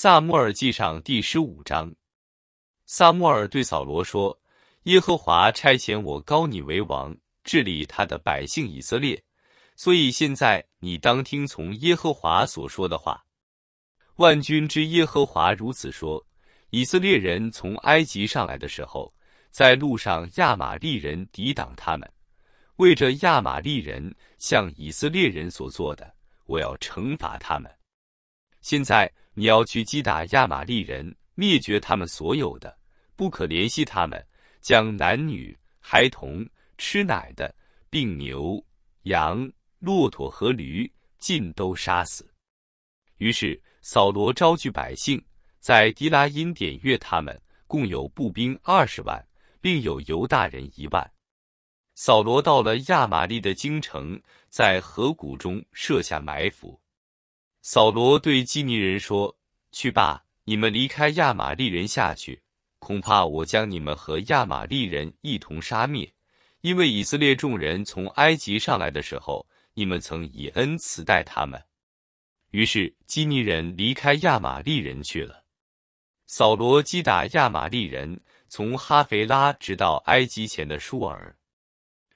萨穆尔记上第十五章，萨穆尔对扫罗说：“耶和华差遣我高你为王，治理他的百姓以色列。所以现在你当听从耶和华所说的话。万军之耶和华如此说：以色列人从埃及上来的时候，在路上亚玛利人抵挡他们。为着亚玛利人向以色列人所做的，我要惩罚他们。现在。”你要去击打亚玛力人，灭绝他们所有的，不可怜惜他们，将男女、孩童、吃奶的、病牛、羊、骆驼和驴尽都杀死。于是扫罗招聚百姓，在迪拉因点阅他们，共有步兵二十万，并有犹大人一万。扫罗到了亚玛利的京城，在河谷中设下埋伏。扫罗对基尼人说：“去吧，你们离开亚玛力人下去。恐怕我将你们和亚玛力人一同杀灭，因为以色列众人从埃及上来的时候，你们曾以恩慈待他们。”于是基尼人离开亚玛力人去了。扫罗击打亚玛力人，从哈菲拉直到埃及前的舒尔，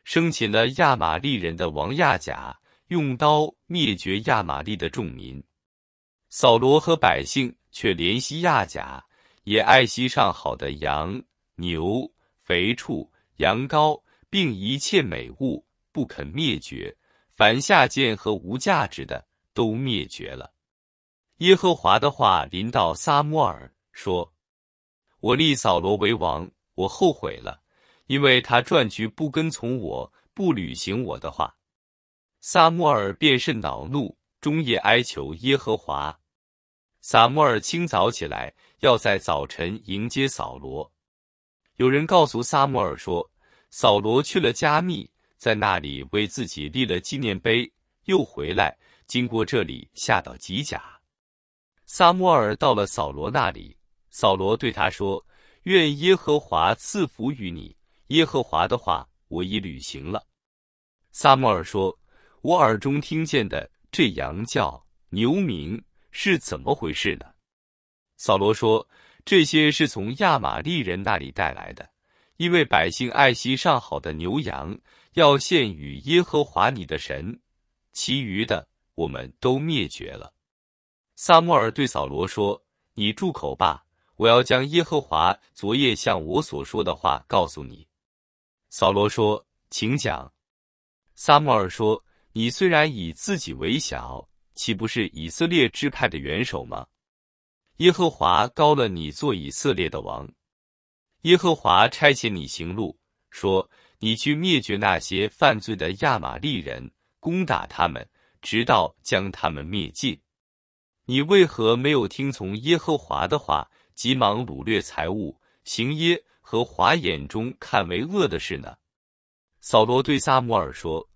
生擒了亚玛力人的王亚甲。用刀灭绝亚玛利的众民，扫罗和百姓却怜惜亚甲，也爱惜上好的羊、牛、肥畜、羊羔，并一切美物，不肯灭绝，凡下贱和无价值的都灭绝了。耶和华的话临到撒摩尔说：“我立扫罗为王，我后悔了，因为他赚取不跟从我，不履行我的话。”撒穆尔便甚恼怒，终夜哀求耶和华。撒穆尔清早起来，要在早晨迎接扫罗。有人告诉撒穆尔说，扫罗去了加密，在那里为自己立了纪念碑，又回来，经过这里下到吉甲。撒穆尔到了扫罗那里，扫罗对他说：“愿耶和华赐福于你！耶和华的话我已履行了。”撒穆尔说。我耳中听见的这羊叫、牛鸣是怎么回事呢？扫罗说：“这些是从亚玛利人那里带来的，因为百姓爱惜上好的牛羊，要献与耶和华你的神，其余的我们都灭绝了。”撒摩尔对扫罗说：“你住口吧！我要将耶和华昨夜向我所说的话告诉你。”扫罗说：“请讲。”撒摩尔说。你虽然以自己为小，岂不是以色列支派的元首吗？耶和华高了你做以色列的王。耶和华差遣你行路，说：“你去灭绝那些犯罪的亚玛利人，攻打他们，直到将他们灭尽。”你为何没有听从耶和华的话，急忙掳掠财物，行耶和华眼中看为恶的事呢？扫罗对撒母尔说。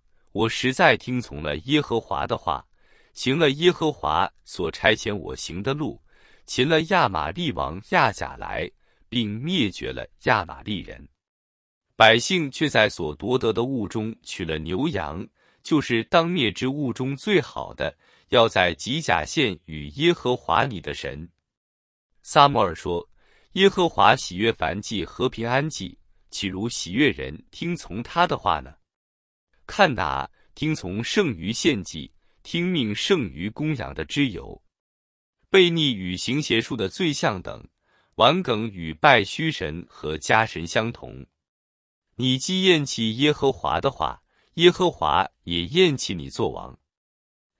我实在听从了耶和华的话，行了耶和华所差遣我行的路，擒了亚玛利王亚甲来，并灭绝了亚玛利人。百姓却在所夺得的物中取了牛羊，就是当灭之物中最好的，要在吉甲县与耶和华你的神。萨摩尔说：“耶和华喜悦凡祭和平安祭，岂如喜悦人听从他的话呢？”看哪，听从胜于献祭、听命胜于供养的之友，悖逆与行邪术的罪相等；玩梗与拜虚神和家神相同。你既厌弃耶和华的话，耶和华也厌弃你做王。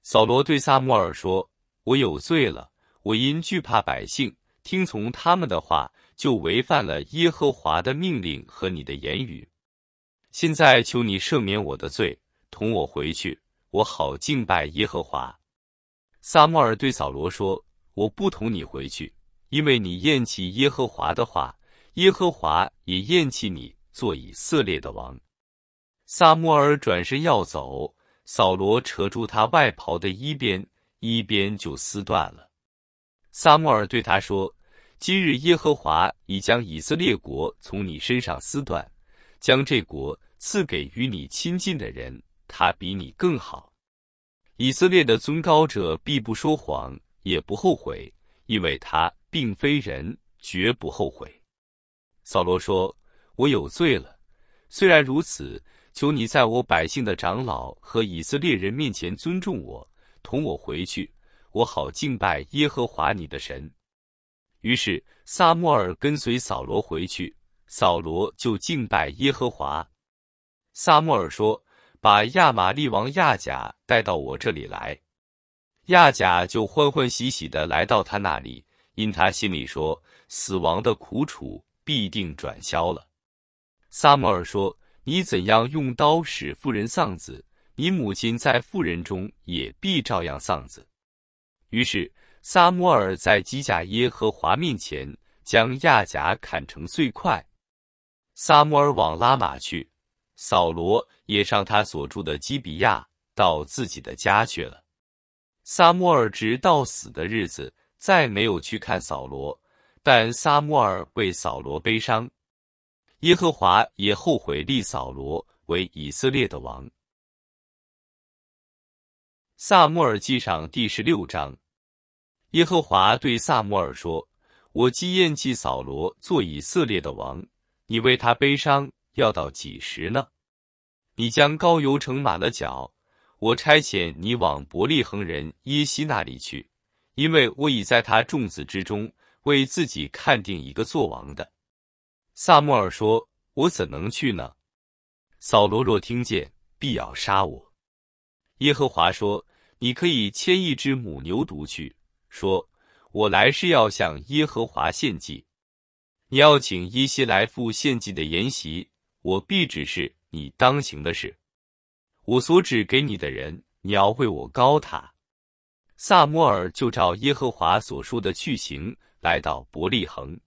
扫罗对撒母耳说：“我有罪了，我因惧怕百姓，听从他们的话，就违反了耶和华的命令和你的言语。”现在求你赦免我的罪，同我回去，我好敬拜耶和华。撒摩尔对扫罗说：“我不同你回去，因为你厌弃耶和华的话，耶和华也厌弃你做以色列的王。”撒摩尔转身要走，扫罗扯住他外袍的衣边，衣边就撕断了。撒摩尔对他说：“今日耶和华已将以色列国从你身上撕断，将这国。”赐给与你亲近的人，他比你更好。以色列的尊高者必不说谎，也不后悔，因为他并非人，绝不后悔。扫罗说：“我有罪了。”虽然如此，求你在我百姓的长老和以色列人面前尊重我，同我回去，我好敬拜耶和华你的神。于是撒母尔跟随扫罗回去，扫罗就敬拜耶和华。萨母尔说：“把亚玛利王亚甲带到我这里来。”亚甲就欢欢喜喜的来到他那里，因他心里说：“死亡的苦楚必定转消了。”萨母尔说：“你怎样用刀使妇人丧子，你母亲在妇人中也必照样丧子。”于是萨母尔在基甲耶和华面前将亚甲砍成碎块。萨母尔往拉马去。扫罗也上他所住的基比亚到自己的家去了。撒母尔直到死的日子，再没有去看扫罗，但撒母尔为扫罗悲伤。耶和华也后悔立扫罗为以色列的王。萨母尔记上第十六章，耶和华对萨母尔说：“我既厌弃扫罗做以色列的王，你为他悲伤。”要到几时呢？你将高邮城满了脚，我差遣你往伯利恒人耶西那里去，因为我已在他众子之中为自己看定一个作王的。萨摩尔说：“我怎能去呢？扫罗若听见，必要杀我。”耶和华说：“你可以牵一只母牛犊去，说：我来是要向耶和华献祭。你要请耶西来赴献祭的筵席。”我必指示你当行的事，我所指给你的人，你要为我高他。萨摩尔就照耶和华所说的去行，来到伯利恒。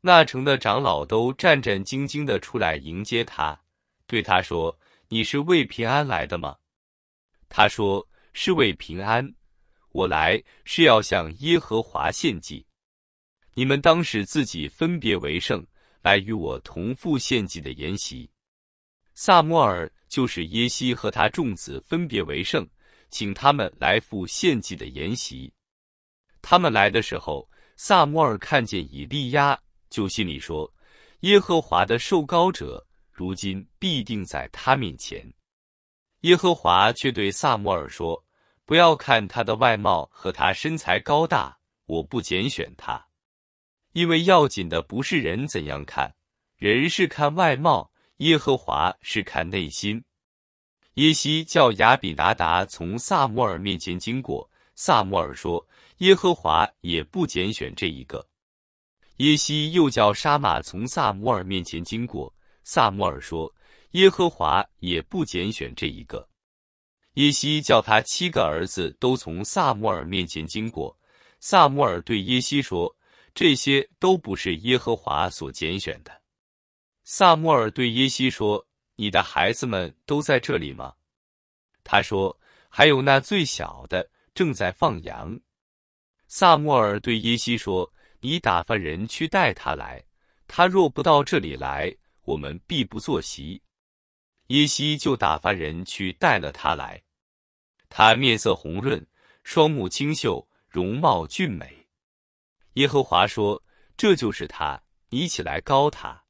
那城的长老都战战兢兢的出来迎接他，对他说：“你是为平安来的吗？”他说：“是为平安，我来是要向耶和华献祭。你们当使自己分别为圣。”来与我同赴献祭的筵席，萨摩尔就是耶西和他众子分别为圣，请他们来赴献祭的筵席。他们来的时候，萨摩尔看见以利亚，就心里说：“耶和华的受膏者如今必定在他面前。”耶和华却对萨摩尔说：“不要看他的外貌和他身材高大，我不拣选他。”因为要紧的不是人怎样看，人是看外貌，耶和华是看内心。耶西叫亚比拿达从萨摩尔面前经过，萨摩尔说：“耶和华也不拣选这一个。”耶西又叫沙玛从萨摩尔面前经过，萨摩尔说：“耶和华也不拣选这一个。”耶西叫他七个儿子都从萨摩尔面前经过，萨摩尔对耶西说。这些都不是耶和华所拣选的。萨摩尔对耶西说：“你的孩子们都在这里吗？”他说：“还有那最小的正在放羊。”萨摩尔对耶西说：“你打发人去带他来。他若不到这里来，我们必不坐席。”耶西就打发人去带了他来。他面色红润，双目清秀，容貌俊美。耶和华说：“这就是他，你起来高他。”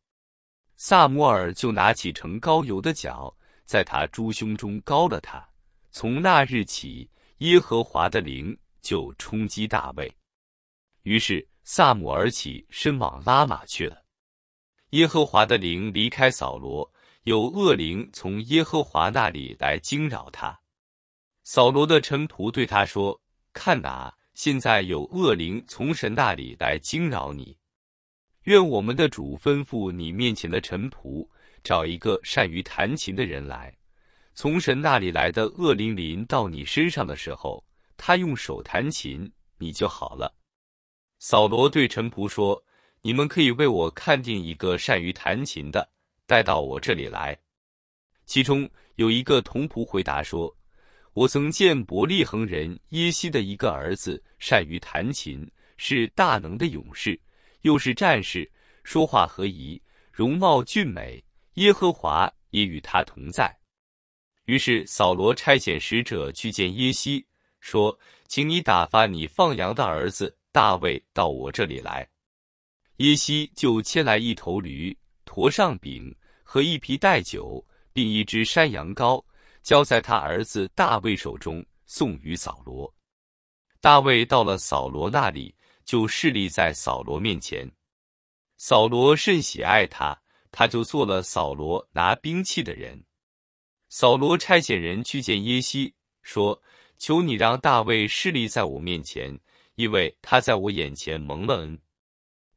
萨摩尔就拿起盛膏油的脚，在他猪胸中高了他。从那日起，耶和华的灵就冲击大卫。于是萨姆尔起身往拉马去了。耶和华的灵离开扫罗，有恶灵从耶和华那里来惊扰他。扫罗的臣仆对他说：“看哪！”现在有恶灵从神那里来惊扰你，愿我们的主吩咐你面前的臣仆找一个善于弹琴的人来。从神那里来的恶灵临到你身上的时候，他用手弹琴，你就好了。扫罗对臣仆说：“你们可以为我看定一个善于弹琴的，带到我这里来。”其中有一个童仆回答说。我曾见伯利恒人耶西的一个儿子善于弹琴，是大能的勇士，又是战士，说话和宜，容貌俊美。耶和华也与他同在。于是扫罗差遣使者去见耶西，说：“请你打发你放羊的儿子大卫到我这里来。”耶西就牵来一头驴，驮上饼和一皮带酒，并一只山羊羔。交在他儿子大卫手中，送与扫罗。大卫到了扫罗那里，就侍立在扫罗面前。扫罗甚喜爱他，他就做了扫罗拿兵器的人。扫罗差遣人去见耶西，说：“求你让大卫侍立在我面前，因为他在我眼前蒙了恩。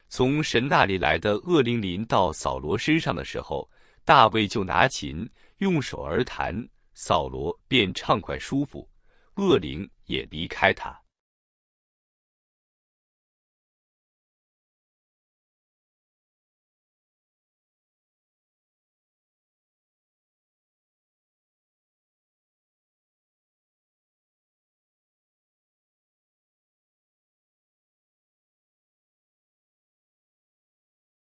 从神那里来的恶灵临到扫罗身上的时候，大卫就拿琴，用手而弹。”扫罗便畅快舒服，恶灵也离开他。